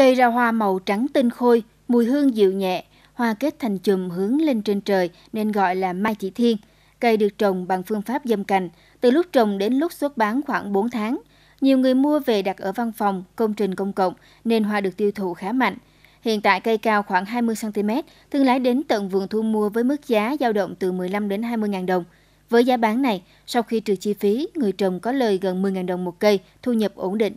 Cây ra hoa màu trắng tinh khôi, mùi hương dịu nhẹ, hoa kết thành chùm hướng lên trên trời nên gọi là Mai Chỉ Thiên. Cây được trồng bằng phương pháp dâm cành, từ lúc trồng đến lúc xuất bán khoảng 4 tháng. Nhiều người mua về đặt ở văn phòng, công trình công cộng nên hoa được tiêu thụ khá mạnh. Hiện tại cây cao khoảng 20cm, thương lái đến tận vườn thu mua với mức giá dao động từ 15 đến 20 ngàn đồng. Với giá bán này, sau khi trừ chi phí, người trồng có lời gần 10 ngàn đồng một cây, thu nhập ổn định.